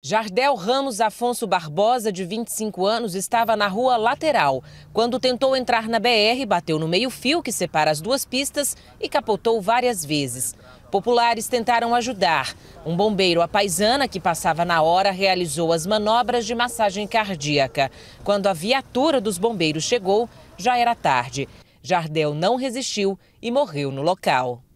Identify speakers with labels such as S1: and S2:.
S1: Jardel Ramos Afonso Barbosa, de 25 anos, estava na rua lateral. Quando tentou entrar na BR, bateu no meio-fio que separa as duas pistas e capotou várias vezes. Populares tentaram ajudar. Um bombeiro apaisana que passava na hora realizou as manobras de massagem cardíaca. Quando a viatura dos bombeiros chegou, já era tarde. Jardel não resistiu e morreu no local.